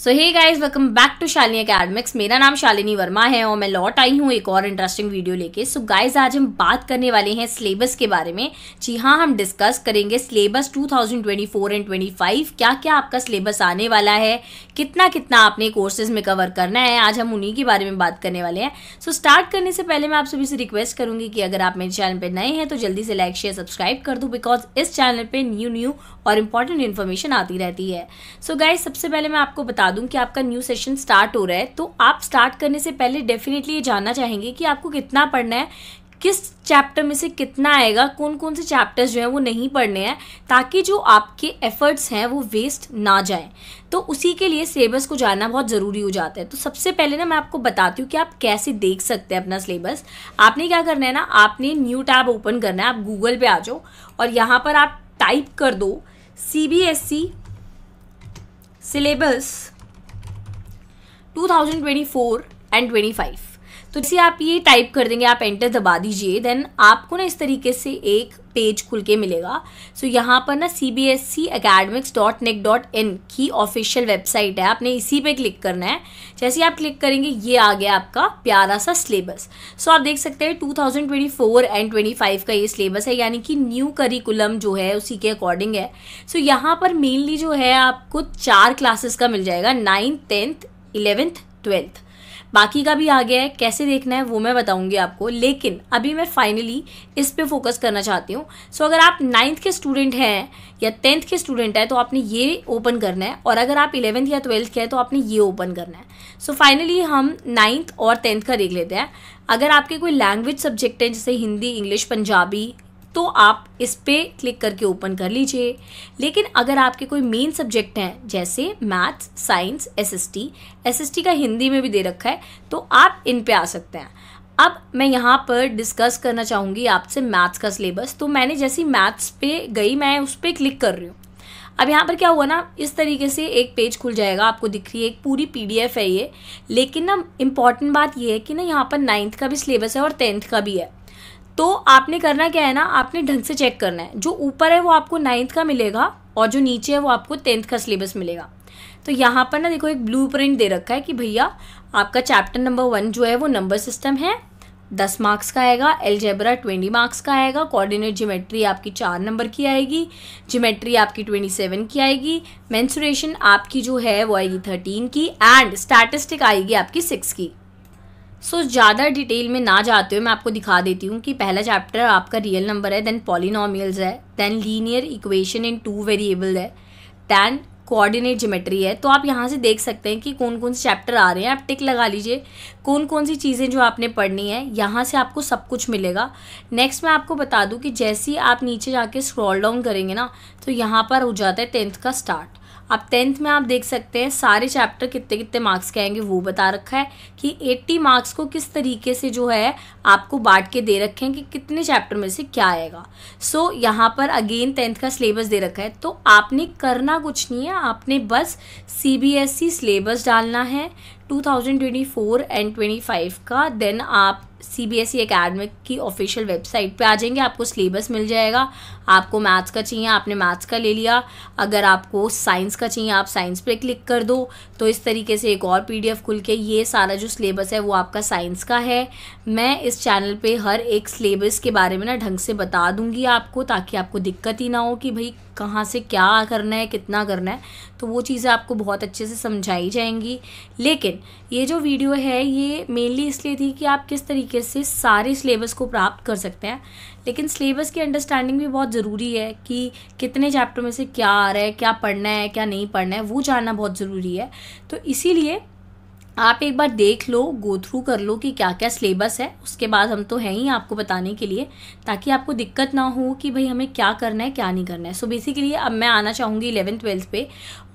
so hey guys welcome back to Shalini academics मेरा नाम शालिनी वर्मा है और मैं लौट आई हूँ एक और इंटरेस्टिंग वीडियो लेके सो गाइज आज हम बात करने वाले हैं सिलेबस के बारे में जी हाँ हम डिस्कस करेंगे सिलेबस 2024 एंड 25 क्या क्या आपका सिलेबस आने वाला है कितना कितना आपने कोर्सेज में कवर करना है आज हम उन्हीं के बारे में बात करने वाले हैं सो so, स्टार्ट करने से पहले मैं आप सभी से रिक्वेस्ट करूंगी कि अगर आप मेरे चैनल पर नए हैं तो जल्दी से लाइक शेयर सब्सक्राइब कर दूँ बिकॉज इस चैनल पर न्यू न्यू और इम्पॉर्टेंट इन्फॉर्मेशन आती रहती है सो so, गाइज सबसे पहले मैं आपको बता दूँ कि आपका न्यू सेशन स्टार्ट हो रहा है तो आप स्टार्ट करने से पहले डेफिनेटली ये जानना चाहेंगे कि आपको कितना पढ़ना है किस चैप्टर में से कितना आएगा कौन कौन से चैप्टर्स जो हैं वो नहीं पढ़ने हैं ताकि जो आपके एफर्ट्स हैं वो वेस्ट ना जाए तो उसी के लिए सिलेबस को जानना बहुत ज़रूरी हो जाता है तो सबसे पहले ना मैं आपको बताती हूँ कि आप कैसे देख सकते हैं अपना सिलेबस आपने क्या करना है ना आपने न्यू टैब ओपन करना है आप गूगल पर आ जाओ और यहाँ पर आप टाइप कर दो C B S C syllabus two thousand twenty four and twenty five तो जैसे आप ये टाइप कर देंगे आप एंटर दबा दीजिए देन आपको ना इस तरीके से एक पेज खुल के मिलेगा सो so, यहाँ पर ना C B S C academics dot net dot in की ऑफिशियल वेबसाइट है आपने इसी पे क्लिक करना है जैसे आप क्लिक करेंगे ये आ गया आपका प्यारा सा सिलेबस सो so, आप देख सकते हैं 2024 एंड 25 का ये सिलेबस है यानी कि न्यू करिकुलम जो है उसी के अकॉर्डिंग है सो so, यहाँ पर मेनली जो है आपको चार क्लासेस का मिल जाएगा नाइन्थ टेंथ इलेवेंथ ट्वेल्थ बाकी का भी आ गया है कैसे देखना है वो मैं बताऊँगी आपको लेकिन अभी मैं फाइनली इस पर फोकस करना चाहती हूँ सो so, अगर आप नाइन्थ के स्टूडेंट हैं या टेंथ के स्टूडेंट हैं तो आपने ये ओपन करना है और अगर आप इलेवंथ या ट्वेल्थ के हैं तो आपने ये ओपन करना है सो so, फाइनली हम नाइन्थ और टेंथ का देख लेते हैं अगर आपके कोई लैंग्वेज सब्जेक्ट हैं जैसे हिंदी इंग्लिश पंजाबी तो आप इस पर क्लिक करके ओपन कर लीजिए लेकिन अगर आपके कोई मेन सब्जेक्ट हैं जैसे मैथ्स साइंस एसएसटी एसएसटी का हिंदी में भी दे रखा है तो आप इन पे आ सकते हैं अब मैं यहाँ पर डिस्कस करना चाहूँगी आपसे मैथ्स का सिलेबस तो मैंने जैसी मैथ्स पे गई मैं उस पर क्लिक कर रही हूँ अब यहाँ पर क्या हुआ ना इस तरीके से एक पेज खुल जाएगा आपको दिख रही है एक पूरी पीडीएफ है ये लेकिन ना इम्पॉर्टेंट बात ये है कि ना यहाँ पर नाइन्थ का भी सिलेबस है और टेंथ का भी है तो आपने करना क्या है ना आपने ढंग से चेक करना है जो ऊपर है वो आपको नाइन्थ का मिलेगा और जो नीचे है वो आपको टेंथ का सिलेबस मिलेगा तो यहाँ पर ना देखो एक ब्लू प्रिंट दे रखा है कि भैया आपका चैप्टर नंबर वन जो है वो नंबर सिस्टम है दस मार्क्स का आएगा एलजेबरा ट्वेंटी मार्क्स का आएगा कोऑर्डिनेट ज्योमेट्री आपकी चार नंबर की आएगी ज्योमेट्री आपकी ट्वेंटी सेवन की आएगी मैंसुरेशन आपकी जो है वो आएगी थर्टीन की एंड स्टैटिस्टिक आएगी आपकी सिक्स की सो so, ज़्यादा डिटेल में ना जाते हुए मैं आपको दिखा देती हूँ कि पहला चैप्टर आपका रियल नंबर है देन पॉलिनॉमियल्स है then linear equation in two variable है देन कोऑर्डिनेट जोमेट्री है तो आप यहाँ से देख सकते हैं कि कौन कौन से चैप्टर आ रहे हैं आप टिक लगा लीजिए कौन कौन सी चीज़ें जो आपने पढ़नी है यहाँ से आपको सब कुछ मिलेगा नेक्स्ट मैं आपको बता दूँ कि जैसे ही आप नीचे जाके स्क्रॉल डाउन करेंगे ना तो यहाँ पर हो जाता है टेंथ का स्टार्ट अब टेंथ में आप देख सकते हैं सारे चैप्टर कितने कितने मार्क्स के आएंगे वो बता रखा है कि 80 मार्क्स को किस तरीके से जो है आपको बांट के दे रखे हैं कि कितने चैप्टर में से क्या आएगा सो so, यहाँ पर अगेन टेंथ का सिलेबस दे रखा है तो आपने करना कुछ नहीं है आपने बस सी सिलेबस e डालना है 2024 एंड 25 का देन आप C B S E academic की ऑफिशियल वेबसाइट पे आ जाएंगे आपको सिलेबस मिल जाएगा आपको मैथ्स का चाहिए आपने मैथ्स का ले लिया अगर आपको साइंस का चाहिए आप साइंस पे क्लिक कर दो तो इस तरीके से एक और पीडीएफ खुल के ये सारा जो सिलेबस है वो आपका साइंस का है मैं इस चैनल पे हर एक सिलेबस के बारे में ना ढंग से बता दूँगी आपको ताकि आपको दिक्कत ही ना हो कि भाई कहाँ से क्या करना है कितना करना है तो वो चीज़ें आपको बहुत अच्छे से समझाई जाएंगी लेकिन ये जो वीडियो है ये मेनली इसलिए थी कि आप किस तरीके से सारे सिलेबस को प्राप्त कर सकते हैं लेकिन सिलेबस की अंडरस्टैंडिंग भी बहुत ज़रूरी है कि कितने चैप्टर में से क्या आ रहा है क्या पढ़ना है क्या नहीं पढ़ना है वो जानना बहुत ज़रूरी है तो इसीलिए आप एक बार देख लो गो थ्रू कर लो कि क्या क्या सिलेबस है उसके बाद हम तो हैं ही आपको बताने के लिए ताकि आपको दिक्कत ना हो कि भाई हमें क्या करना है क्या नहीं करना है सो so बेसिकली अब मैं आना चाहूँगी इलेवन ट्वेल्थ पे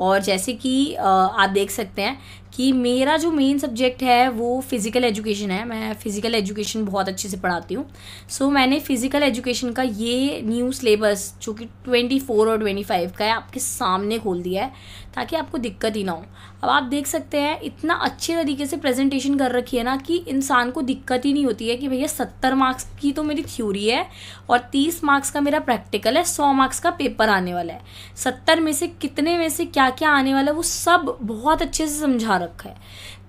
और जैसे कि आप देख सकते हैं कि मेरा जो मेन सब्जेक्ट है वो फ़िज़िकल एजुकेशन है मैं फ़िज़िकल एजुकेशन बहुत अच्छे से पढ़ाती हूँ सो so, मैंने फ़िज़िकल एजुकेशन का ये न्यू सिलेबस जो कि ट्वेंटी फोर और ट्वेंटी फाइव का है आपके सामने खोल दिया है ताकि आपको दिक्कत ही ना हो अब आप देख सकते हैं इतना अच्छे तरीके से प्रेजेंटेशन कर रखी है ना कि इंसान को दिक्कत ही नहीं होती है कि भैया सत्तर मार्क्स की तो मेरी थ्योरी है और तीस मार्क्स का मेरा प्रैक्टिकल है सौ मार्क्स का पेपर आने वाला है सत्तर में से कितने में से क्या क्या आने वाला है वो सब बहुत अच्छे से समझा रहा रखा है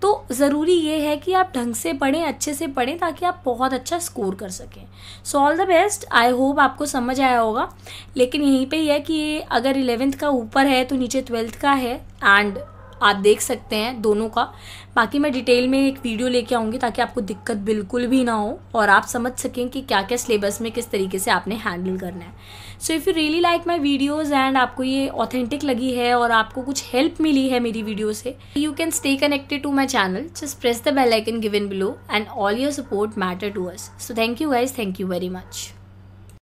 तो ज़रूरी ये है कि आप ढंग से पढ़ें अच्छे से पढ़ें ताकि आप बहुत अच्छा स्कोर कर सकें so all the best I hope आपको समझ आया होगा लेकिन यहीं पे ये है कि अगर इलेवेंथ का ऊपर है तो नीचे ट्वेल्थ का है एंड आप देख सकते हैं दोनों का बाकी मैं डिटेल में एक वीडियो लेके आऊँगी ताकि आपको दिक्कत बिल्कुल भी ना हो और आप समझ सकें कि क्या क्या सिलेबस में किस तरीके से आपने हैंडल करना है so if you really like my videos and आपको ये ऑथेंटिक लगी है और आपको कुछ हेल्प मिली है मेरी वीडियो से you can stay connected to my channel just press the bell icon given below and all your support matter to us so thank you guys thank you very much